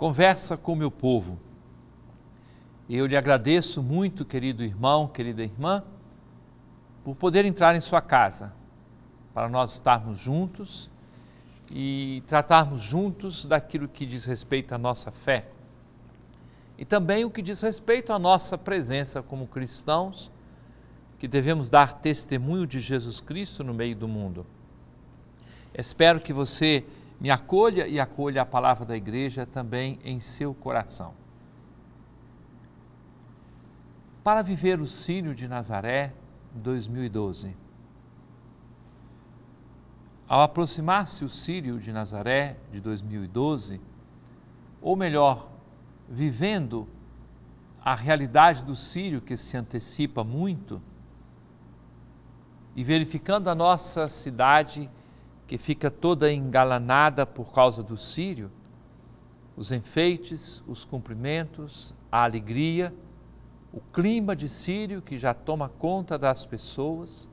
conversa com o meu povo. Eu lhe agradeço muito, querido irmão, querida irmã, por poder entrar em sua casa, para nós estarmos juntos e tratarmos juntos daquilo que diz respeito à nossa fé e também o que diz respeito à nossa presença como cristãos, que devemos dar testemunho de Jesus Cristo no meio do mundo. Espero que você me acolha e acolha a palavra da igreja também em seu coração. Para viver o Sírio de Nazaré 2012. Ao aproximar-se o Sírio de Nazaré de 2012, ou melhor, vivendo a realidade do Sírio que se antecipa muito, e verificando a nossa cidade que fica toda engalanada por causa do sírio, os enfeites, os cumprimentos, a alegria, o clima de sírio que já toma conta das pessoas,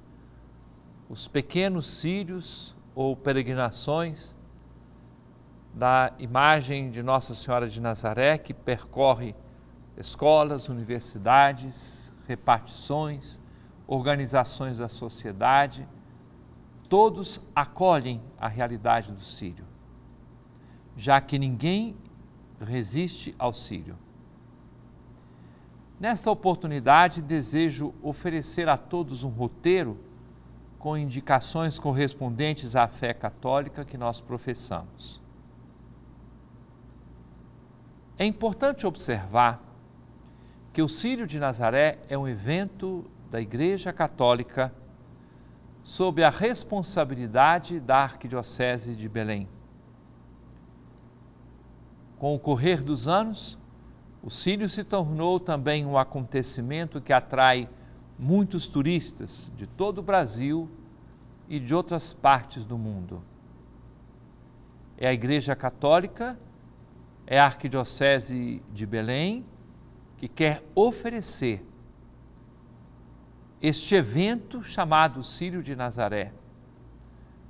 os pequenos sírios ou peregrinações da imagem de Nossa Senhora de Nazaré que percorre escolas, universidades, repartições, organizações da sociedade todos acolhem a realidade do sírio, já que ninguém resiste ao sírio. Nesta oportunidade, desejo oferecer a todos um roteiro com indicações correspondentes à fé católica que nós professamos. É importante observar que o Sírio de Nazaré é um evento da Igreja Católica sob a responsabilidade da Arquidiocese de Belém. Com o correr dos anos, o sírio se tornou também um acontecimento que atrai muitos turistas de todo o Brasil e de outras partes do mundo. É a Igreja Católica, é a Arquidiocese de Belém, que quer oferecer este evento chamado Sírio de Nazaré,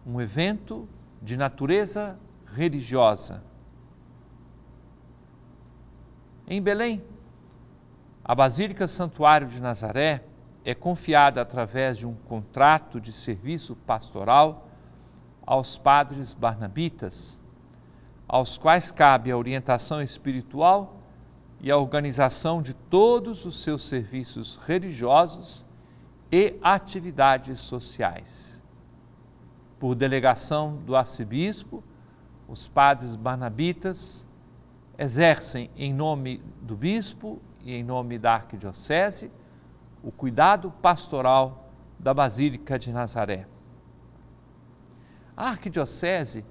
um evento de natureza religiosa. Em Belém, a Basílica Santuário de Nazaré é confiada através de um contrato de serviço pastoral aos padres barnabitas, aos quais cabe a orientação espiritual e a organização de todos os seus serviços religiosos e atividades sociais. Por delegação do arcebispo, os padres barnabitas exercem, em nome do bispo e em nome da arquidiocese, o cuidado pastoral da Basílica de Nazaré. A arquidiocese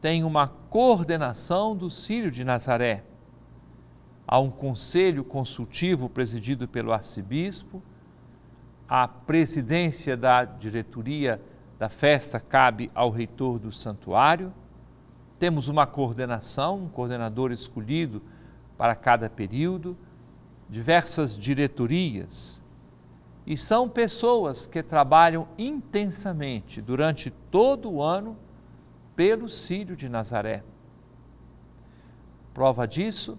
tem uma coordenação do Círio de Nazaré. Há um conselho consultivo presidido pelo arcebispo a presidência da diretoria da festa cabe ao reitor do santuário. Temos uma coordenação, um coordenador escolhido para cada período, diversas diretorias. E são pessoas que trabalham intensamente durante todo o ano pelo Sírio de Nazaré. Prova disso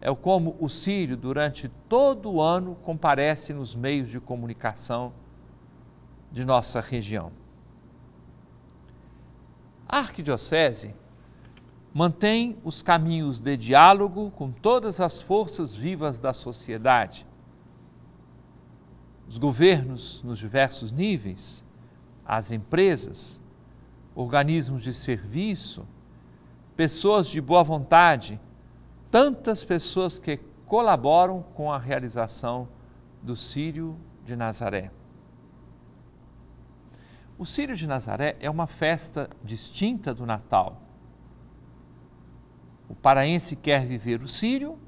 é o como o sírio, durante todo o ano, comparece nos meios de comunicação de nossa região. A arquidiocese mantém os caminhos de diálogo com todas as forças vivas da sociedade. Os governos nos diversos níveis, as empresas, organismos de serviço, pessoas de boa vontade tantas pessoas que colaboram com a realização do Sírio de Nazaré. O Sírio de Nazaré é uma festa distinta do Natal. O paraense quer viver o Sírio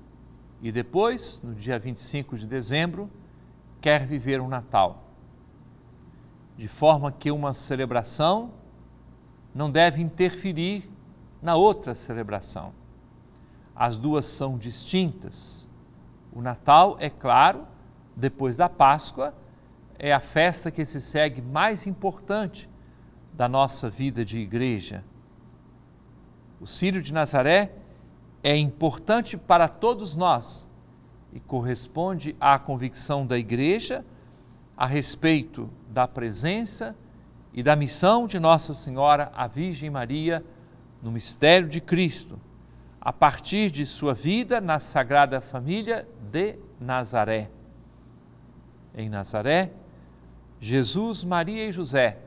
e depois, no dia 25 de dezembro, quer viver o Natal. De forma que uma celebração não deve interferir na outra celebração. As duas são distintas. O Natal, é claro, depois da Páscoa, é a festa que se segue mais importante da nossa vida de igreja. O Sírio de Nazaré é importante para todos nós e corresponde à convicção da igreja a respeito da presença e da missão de Nossa Senhora, a Virgem Maria, no mistério de Cristo a partir de sua vida na Sagrada Família de Nazaré. Em Nazaré, Jesus, Maria e José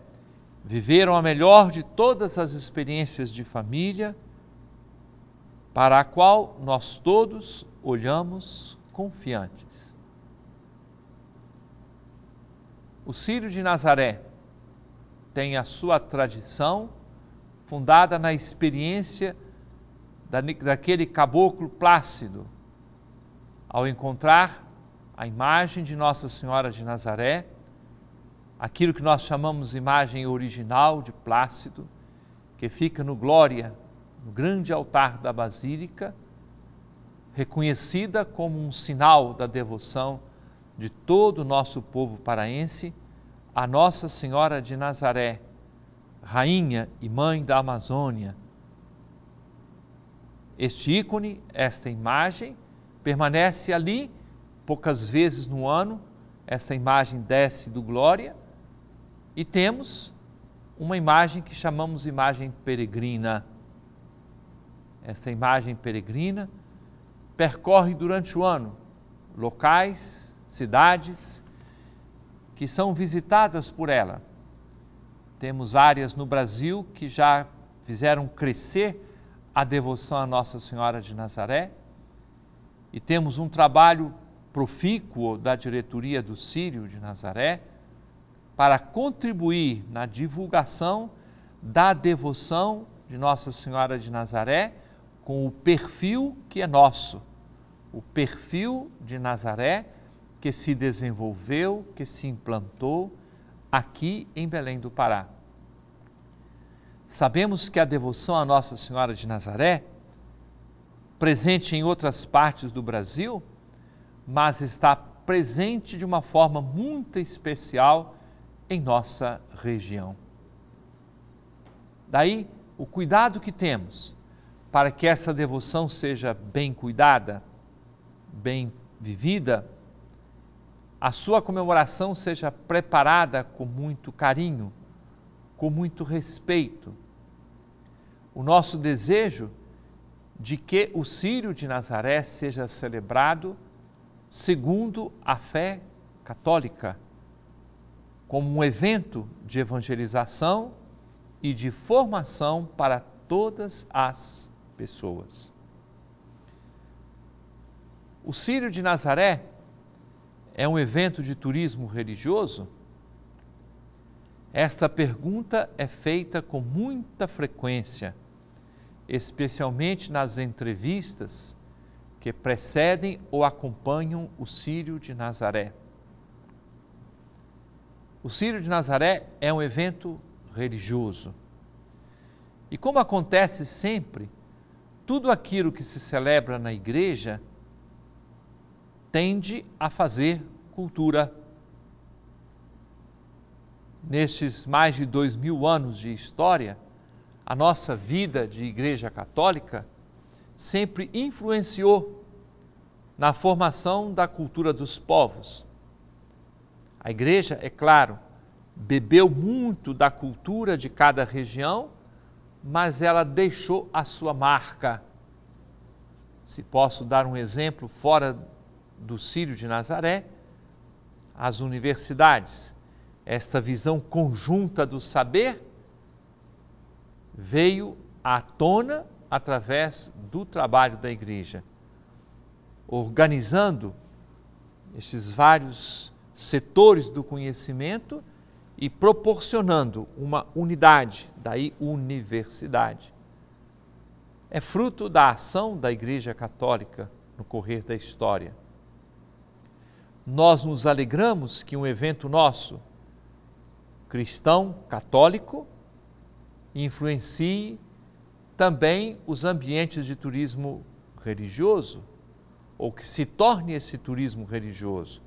viveram a melhor de todas as experiências de família, para a qual nós todos olhamos confiantes. O Círio de Nazaré tem a sua tradição fundada na experiência daquele caboclo plácido, ao encontrar a imagem de Nossa Senhora de Nazaré, aquilo que nós chamamos imagem original de Plácido, que fica no Glória, no grande altar da Basílica, reconhecida como um sinal da devoção de todo o nosso povo paraense a Nossa Senhora de Nazaré, rainha e mãe da Amazônia, este ícone, esta imagem, permanece ali poucas vezes no ano. Esta imagem desce do Glória e temos uma imagem que chamamos imagem peregrina. Esta imagem peregrina percorre durante o ano locais, cidades que são visitadas por ela. Temos áreas no Brasil que já fizeram crescer a devoção a Nossa Senhora de Nazaré e temos um trabalho profícuo da diretoria do Sírio de Nazaré para contribuir na divulgação da devoção de Nossa Senhora de Nazaré com o perfil que é nosso, o perfil de Nazaré que se desenvolveu, que se implantou aqui em Belém do Pará. Sabemos que a devoção à Nossa Senhora de Nazaré, presente em outras partes do Brasil, mas está presente de uma forma muito especial em nossa região. Daí o cuidado que temos para que essa devoção seja bem cuidada, bem vivida, a sua comemoração seja preparada com muito carinho, com muito respeito. O nosso desejo de que o Sírio de Nazaré seja celebrado segundo a fé católica, como um evento de evangelização e de formação para todas as pessoas. O Sírio de Nazaré é um evento de turismo religioso esta pergunta é feita com muita frequência, especialmente nas entrevistas que precedem ou acompanham o Sírio de Nazaré. O Sírio de Nazaré é um evento religioso. E como acontece sempre, tudo aquilo que se celebra na igreja tende a fazer cultura nestes mais de dois mil anos de história, a nossa vida de Igreja Católica sempre influenciou na formação da cultura dos povos. A Igreja, é claro, bebeu muito da cultura de cada região, mas ela deixou a sua marca. Se posso dar um exemplo fora do Círio de Nazaré, as universidades esta visão conjunta do saber veio à tona através do trabalho da igreja, organizando esses vários setores do conhecimento e proporcionando uma unidade, daí universidade. É fruto da ação da Igreja Católica no correr da história. Nós nos alegramos que um evento nosso, cristão católico influencie também os ambientes de turismo religioso, ou que se torne esse turismo religioso.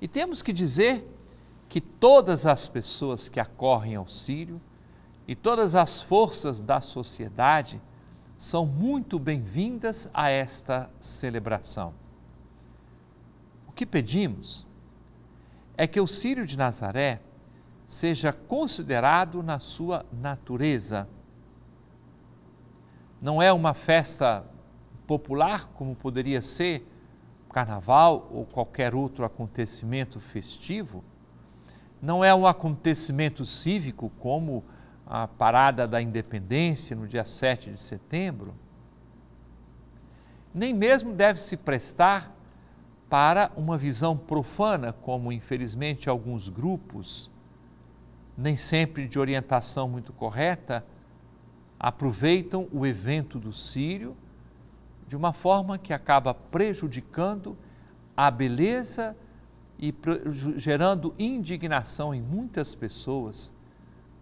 E temos que dizer que todas as pessoas que acorrem ao Sírio e todas as forças da sociedade são muito bem-vindas a esta celebração. O que pedimos é que o Sírio de Nazaré seja considerado na sua natureza. Não é uma festa popular, como poderia ser carnaval ou qualquer outro acontecimento festivo, não é um acontecimento cívico como a parada da independência no dia 7 de setembro, nem mesmo deve se prestar para uma visão profana, como infelizmente alguns grupos nem sempre de orientação muito correta, aproveitam o evento do Sírio de uma forma que acaba prejudicando a beleza e gerando indignação em muitas pessoas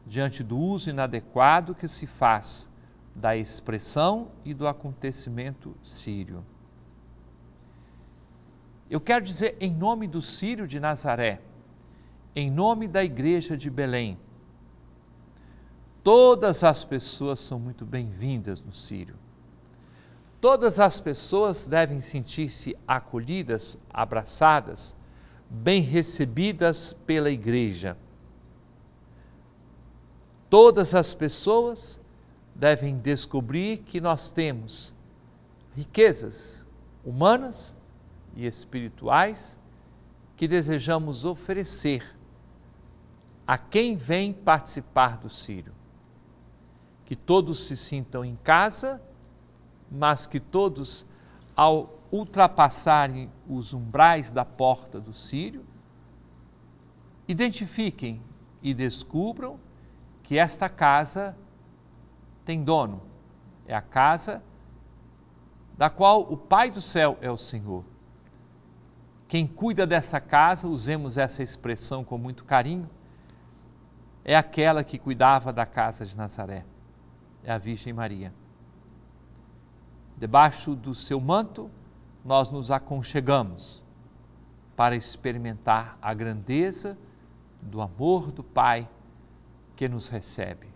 diante do uso inadequado que se faz da expressão e do acontecimento sírio. Eu quero dizer, em nome do Sírio de Nazaré, em nome da igreja de Belém. Todas as pessoas são muito bem-vindas no Sírio. Todas as pessoas devem sentir-se acolhidas, abraçadas, bem recebidas pela igreja. Todas as pessoas devem descobrir que nós temos riquezas humanas e espirituais que desejamos oferecer a quem vem participar do Sírio. Que todos se sintam em casa, mas que todos, ao ultrapassarem os umbrais da porta do Sírio, identifiquem e descubram que esta casa tem dono. É a casa da qual o Pai do céu é o Senhor. Quem cuida dessa casa, usemos essa expressão com muito carinho, é aquela que cuidava da casa de Nazaré, é a Virgem Maria. Debaixo do seu manto, nós nos aconchegamos para experimentar a grandeza do amor do Pai que nos recebe.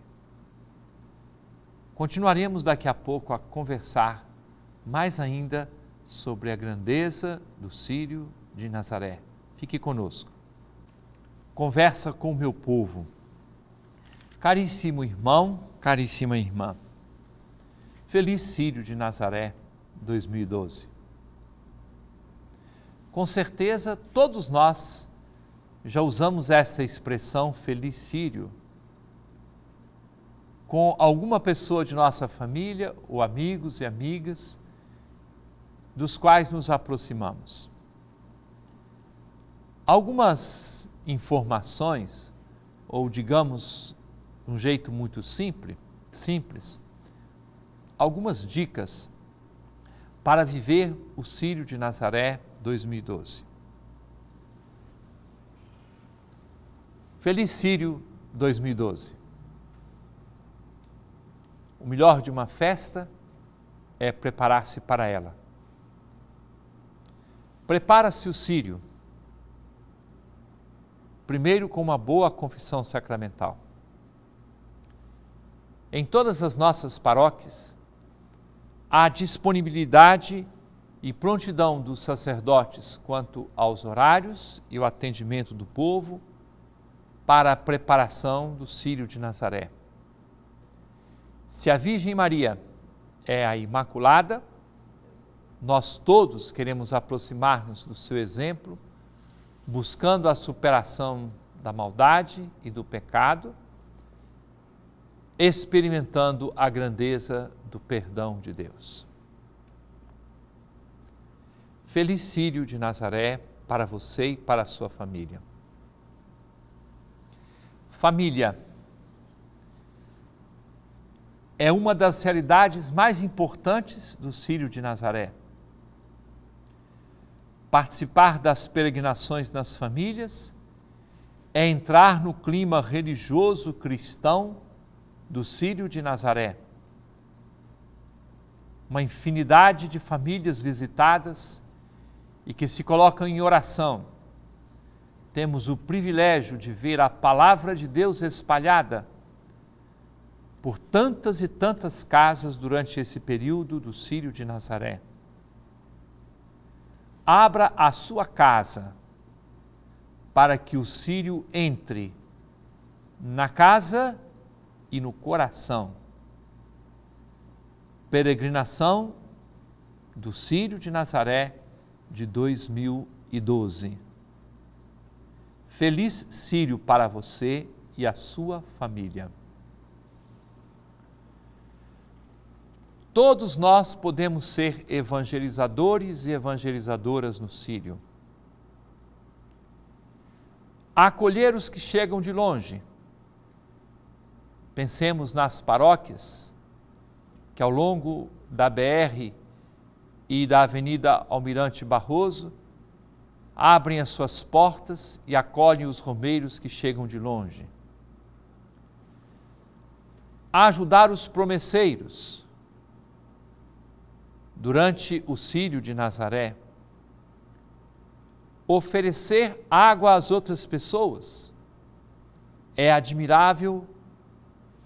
Continuaremos daqui a pouco a conversar mais ainda sobre a grandeza do Sírio de Nazaré. Fique conosco. Conversa com o meu povo. Caríssimo irmão, caríssima irmã, feliz Sírio de Nazaré 2012. Com certeza, todos nós já usamos esta expressão feliz Sírio com alguma pessoa de nossa família ou amigos e amigas dos quais nos aproximamos. Algumas informações, ou digamos, um jeito muito simples, simples algumas dicas para viver o Sírio de Nazaré 2012. Feliz Sírio 2012. O melhor de uma festa é preparar-se para ela. Prepara-se o Sírio, primeiro com uma boa confissão sacramental em todas as nossas paróquias, a disponibilidade e prontidão dos sacerdotes quanto aos horários e o atendimento do povo para a preparação do Sírio de Nazaré. Se a Virgem Maria é a Imaculada, nós todos queremos aproximar-nos do seu exemplo, buscando a superação da maldade e do pecado experimentando a grandeza do perdão de Deus. Feliz Sírio de Nazaré para você e para a sua família. Família é uma das realidades mais importantes do Círio de Nazaré. Participar das peregrinações nas famílias é entrar no clima religioso cristão do Sírio de Nazaré. Uma infinidade de famílias visitadas e que se colocam em oração. Temos o privilégio de ver a palavra de Deus espalhada por tantas e tantas casas durante esse período do Sírio de Nazaré. Abra a sua casa para que o Sírio entre na casa e no coração. Peregrinação do Sírio de Nazaré de 2012. Feliz Sírio para você e a sua família. Todos nós podemos ser evangelizadores e evangelizadoras no Sírio. Acolher os que chegam de longe, Pensemos nas paróquias que ao longo da BR e da Avenida Almirante Barroso abrem as suas portas e acolhem os romeiros que chegam de longe. A ajudar os promesseiros durante o Sírio de Nazaré. Oferecer água às outras pessoas é admirável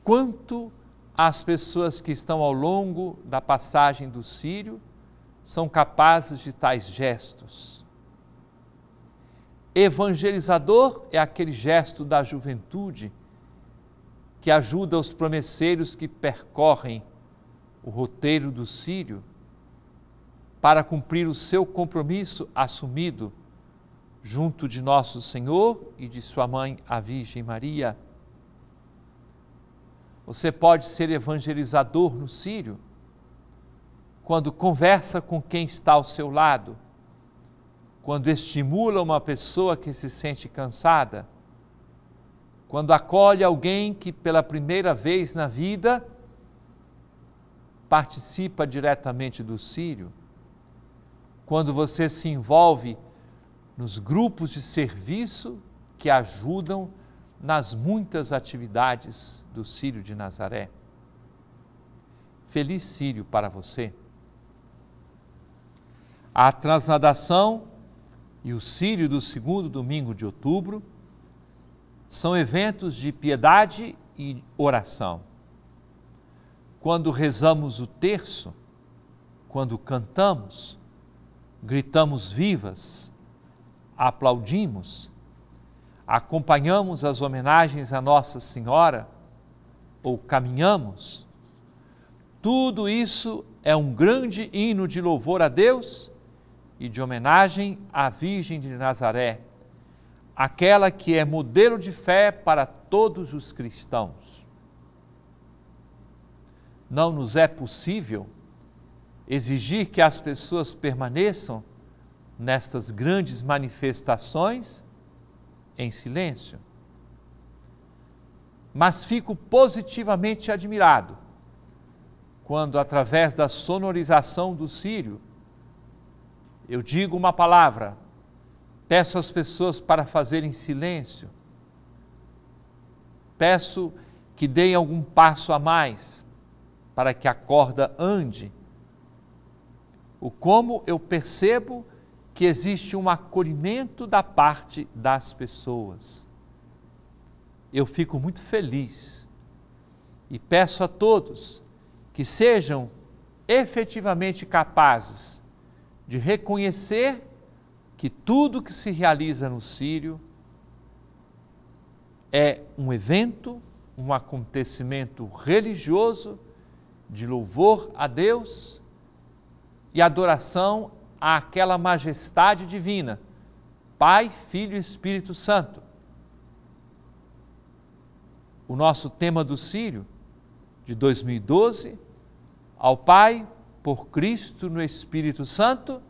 quanto as pessoas que estão ao longo da passagem do Sírio são capazes de tais gestos. Evangelizador é aquele gesto da juventude que ajuda os promesseiros que percorrem o roteiro do Sírio para cumprir o seu compromisso assumido junto de nosso Senhor e de sua mãe, a Virgem Maria. Você pode ser evangelizador no Sírio quando conversa com quem está ao seu lado, quando estimula uma pessoa que se sente cansada, quando acolhe alguém que pela primeira vez na vida participa diretamente do Sírio, quando você se envolve nos grupos de serviço que ajudam nas muitas atividades do Sírio de Nazaré. Feliz Sírio para você. A transnadação e o Sírio do segundo domingo de outubro são eventos de piedade e oração. Quando rezamos o terço, quando cantamos, gritamos vivas, aplaudimos, acompanhamos as homenagens a Nossa Senhora, ou caminhamos, tudo isso é um grande hino de louvor a Deus e de homenagem à Virgem de Nazaré, aquela que é modelo de fé para todos os cristãos. Não nos é possível exigir que as pessoas permaneçam nestas grandes manifestações em silêncio. Mas fico positivamente admirado quando, através da sonorização do sírio, eu digo uma palavra, peço às pessoas para fazerem silêncio, peço que deem algum passo a mais para que a corda ande. O como eu percebo que existe um acolhimento da parte das pessoas. Eu fico muito feliz e peço a todos que sejam efetivamente capazes de reconhecer que tudo que se realiza no Sírio é um evento, um acontecimento religioso de louvor a Deus e adoração àquela majestade divina, Pai, Filho e Espírito Santo. O nosso tema do Sírio, de 2012, ao Pai, por Cristo no Espírito Santo,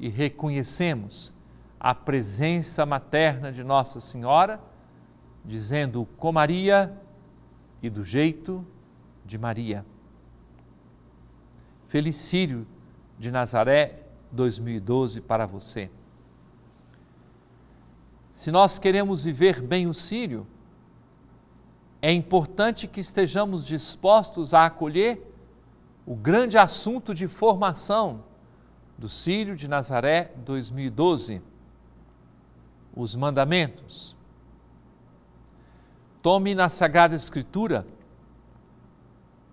e reconhecemos a presença materna de Nossa Senhora, dizendo com Maria e do jeito de Maria. Felicírio de Nazaré 2012 para você. Se nós queremos viver bem o Sírio, é importante que estejamos dispostos a acolher o grande assunto de formação do Sírio de Nazaré 2012, os mandamentos. Tome na Sagrada Escritura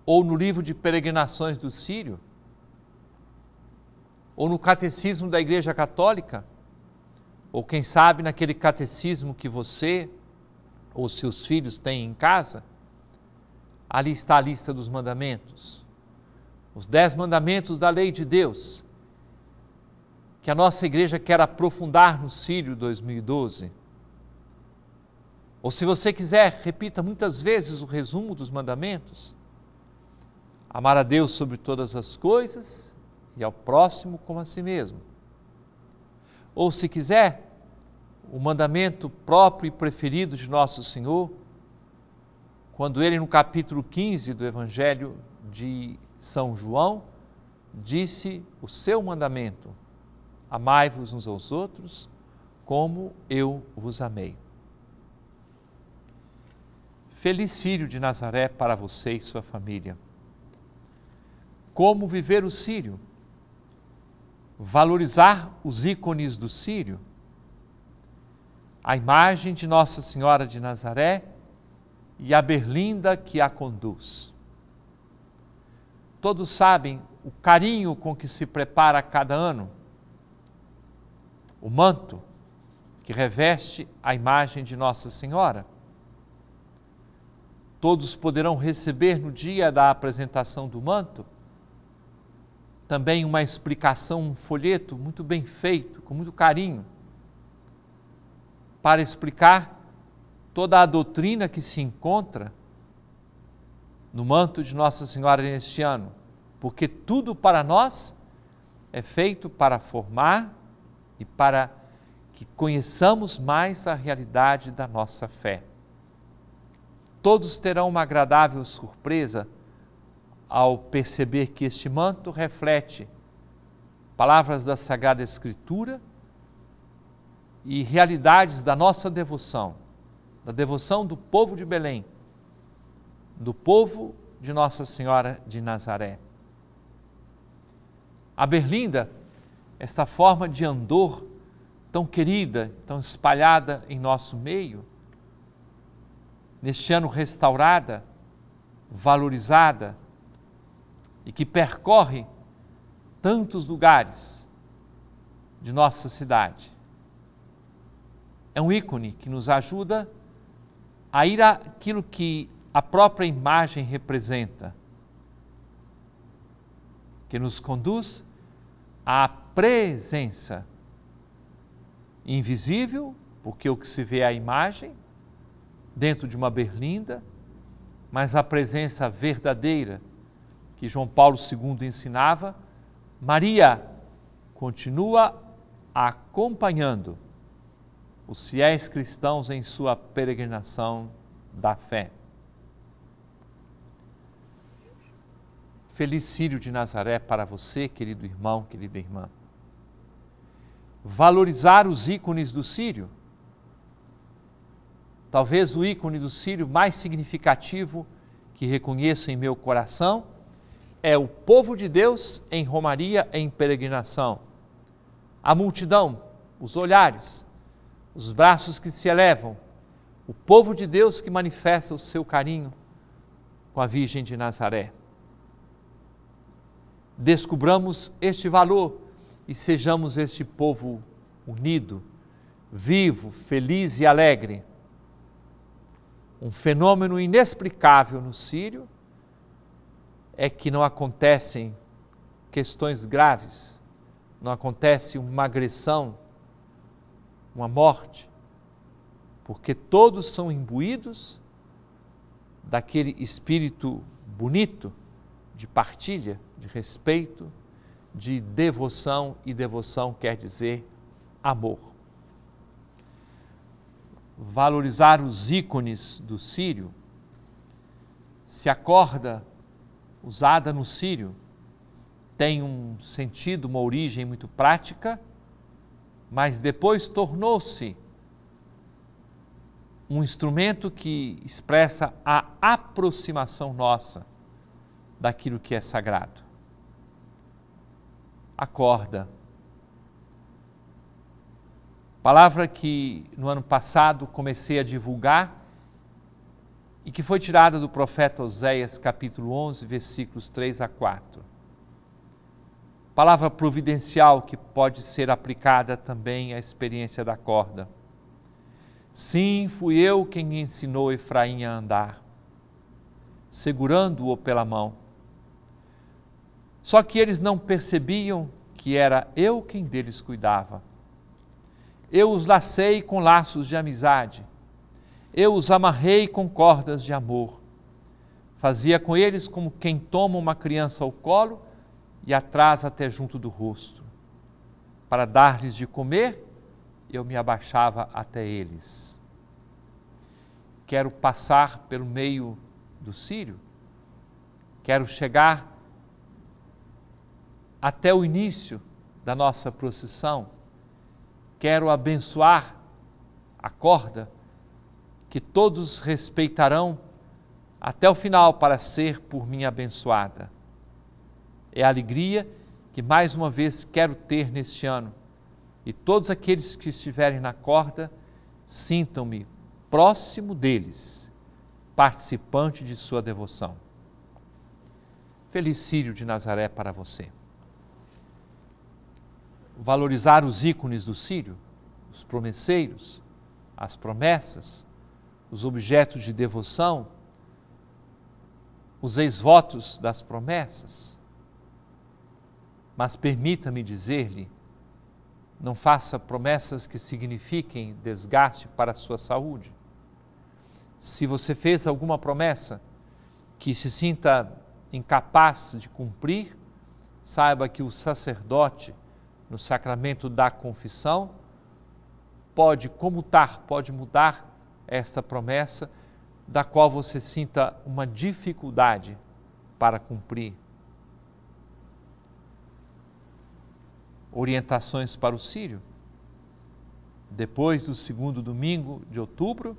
ou no livro de peregrinações do Sírio ou no catecismo da Igreja Católica, ou quem sabe naquele catecismo que você ou seus filhos têm em casa, ali está a lista dos mandamentos, os dez mandamentos da lei de Deus, que a nossa igreja quer aprofundar no Sírio 2012. Ou se você quiser, repita muitas vezes o resumo dos mandamentos: amar a Deus sobre todas as coisas e ao próximo como a si mesmo. Ou, se quiser, o mandamento próprio e preferido de nosso Senhor, quando ele, no capítulo 15 do Evangelho de São João, disse o seu mandamento: Amai-vos uns aos outros, como eu vos amei. Sírio de Nazaré para você e sua família. Como viver o Sírio? valorizar os ícones do Sírio, a imagem de Nossa Senhora de Nazaré e a berlinda que a conduz. Todos sabem o carinho com que se prepara cada ano o manto que reveste a imagem de Nossa Senhora. Todos poderão receber no dia da apresentação do manto também uma explicação, um folheto muito bem feito, com muito carinho, para explicar toda a doutrina que se encontra no manto de Nossa Senhora neste ano, porque tudo para nós é feito para formar e para que conheçamos mais a realidade da nossa fé. Todos terão uma agradável surpresa ao perceber que este manto reflete palavras da Sagrada Escritura e realidades da nossa devoção, da devoção do povo de Belém, do povo de Nossa Senhora de Nazaré. A Berlinda, esta forma de andor tão querida, tão espalhada em nosso meio, neste ano restaurada, valorizada, e que percorre tantos lugares de nossa cidade. É um ícone que nos ajuda a ir àquilo que a própria imagem representa, que nos conduz à presença invisível, porque o que se vê é a imagem, dentro de uma berlinda, mas a presença verdadeira que João Paulo II ensinava, Maria continua acompanhando os fiéis cristãos em sua peregrinação da fé. Sírio de Nazaré para você, querido irmão, querida irmã. Valorizar os ícones do Sírio. Talvez o ícone do Sírio mais significativo que reconheço em meu coração é o povo de Deus em romaria, em peregrinação. A multidão, os olhares, os braços que se elevam, o povo de Deus que manifesta o seu carinho com a Virgem de Nazaré. Descubramos este valor e sejamos este povo unido, vivo, feliz e alegre. Um fenômeno inexplicável no Sírio é que não acontecem questões graves, não acontece uma agressão, uma morte, porque todos são imbuídos daquele espírito bonito de partilha, de respeito, de devoção, e devoção quer dizer amor. Valorizar os ícones do Sírio se acorda usada no sírio, tem um sentido, uma origem muito prática, mas depois tornou-se um instrumento que expressa a aproximação nossa daquilo que é sagrado. Acorda. Palavra que no ano passado comecei a divulgar e que foi tirada do profeta Oséias, capítulo 11, versículos 3 a 4. Palavra providencial que pode ser aplicada também à experiência da corda. Sim, fui eu quem ensinou Efraim a andar, segurando-o pela mão. Só que eles não percebiam que era eu quem deles cuidava. Eu os lacei com laços de amizade eu os amarrei com cordas de amor. Fazia com eles como quem toma uma criança ao colo e atrás até junto do rosto. Para dar-lhes de comer, eu me abaixava até eles. Quero passar pelo meio do Sírio, quero chegar até o início da nossa procissão, quero abençoar a corda que todos respeitarão até o final para ser por mim abençoada. É a alegria que mais uma vez quero ter neste ano. E todos aqueles que estiverem na corda, sintam-me próximo deles, participante de sua devoção. Feliz Sírio de Nazaré para você. Valorizar os ícones do Sírio, os promesseiros, as promessas, os objetos de devoção, os ex-votos das promessas. Mas permita-me dizer-lhe: não faça promessas que signifiquem desgaste para a sua saúde. Se você fez alguma promessa que se sinta incapaz de cumprir, saiba que o sacerdote, no sacramento da confissão, pode comutar, pode mudar essa promessa da qual você sinta uma dificuldade para cumprir. Orientações para o Sírio. Depois do segundo domingo de outubro,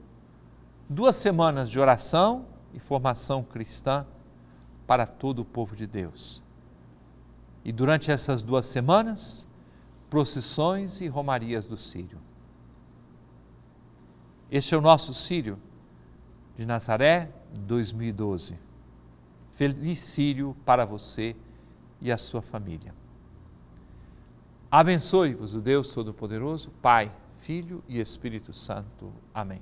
duas semanas de oração e formação cristã para todo o povo de Deus. E durante essas duas semanas, procissões e romarias do Sírio. Este é o nosso Sírio de Nazaré 2012. Feliz Sírio para você e a sua família. Abençoe-vos o Deus Todo-Poderoso, Pai, Filho e Espírito Santo. Amém.